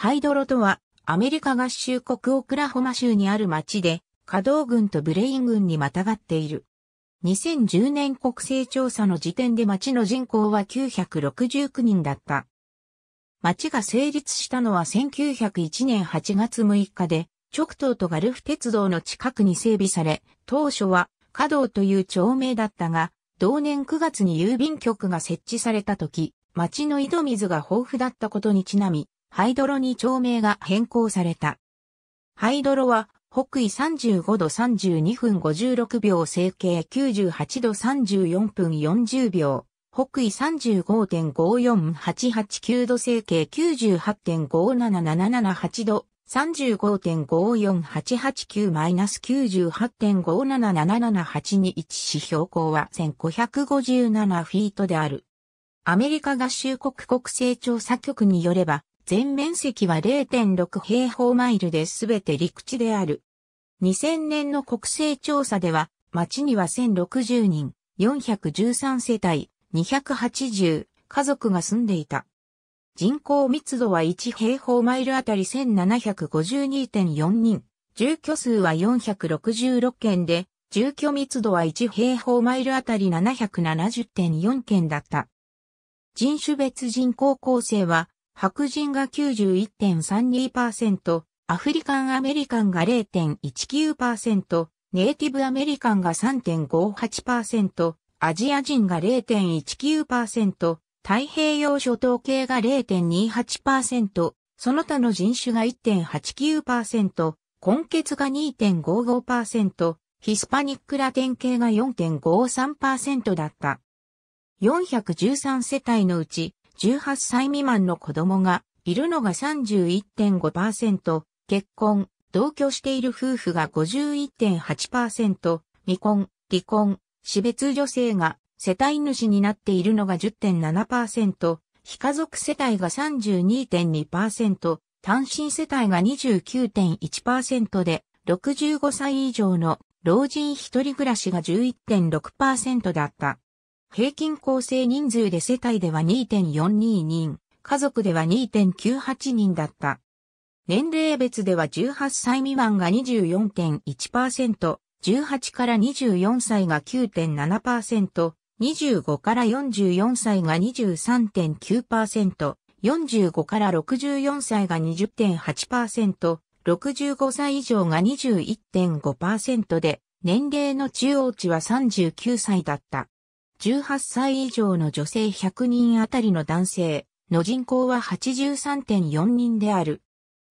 ハイドロとは、アメリカ合衆国オクラホマ州にある町で、稼働軍とブレイン軍にまたがっている。2010年国勢調査の時点で町の人口は969人だった。町が成立したのは1901年8月6日で、直東とガルフ鉄道の近くに整備され、当初は稼働という町名だったが、同年9月に郵便局が設置された時、町の井戸水が豊富だったことにちなみ、ハイドロに町名が変更された。ハイドロは、北緯35度32分56秒整形98度34分40秒。北緯35.54889度整形98.57778度35.54889-98.57778に位置し標高は1557フィートである。アメリカ合衆国国勢調査局によれば、全面積は0.6平方マイルで全て陸地である。2000年の国勢調査では、町には1060人、413世帯、280家族が住んでいた。人口密度は1平方マイルあたり1752.4人、住居数は466件で、住居密度は1平方マイルあたり770.4件だった。人種別人口構成は、白人が91.32%、アフリカンアメリカンが0.19%、ネイティブアメリカンが3.58%、アジア人が0.19%、太平洋諸島系が0.28%、その他の人種が1.89%、根血が2.55%、ヒスパニックラテン系が4.53%だった。413世帯のうち18歳未満の子供がいるのが31.5%、結婚、同居している夫婦が51.8%、未婚、離婚、死別女性が世帯主になっているのが10.7%、非家族世帯が32.2%、単身世帯が29.1%で、65歳以上の老人一人暮らしが11.6%だった。平均構成人数で世帯では2.42人、家族では2.98人だった。年齢別では18歳未満が24.1%、18から24歳が9.7%、25から44歳が23.9%、45から64歳が20.8%、65歳以上が21.5%で、年齢の中央値は39歳だった。18歳以上の女性100人あたりの男性の人口は83.4人である。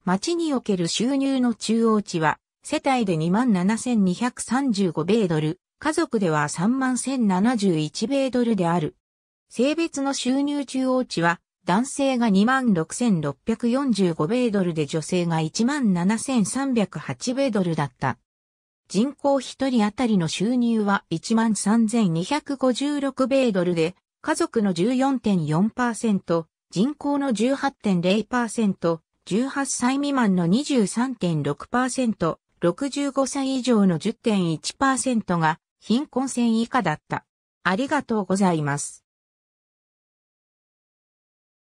町における収入の中央値は、世帯で27,235米ドル、家族では31,071米ドルである。性別の収入中央値は、男性が26,645米ドルで女性が17,308米ドルだった。人口1人当たりの収入は13,256米ドルで、家族の14.4%、人口の18.0%、18歳未満の23.6%、65歳以上の10.1%が貧困線以下だった。ありがとうございます。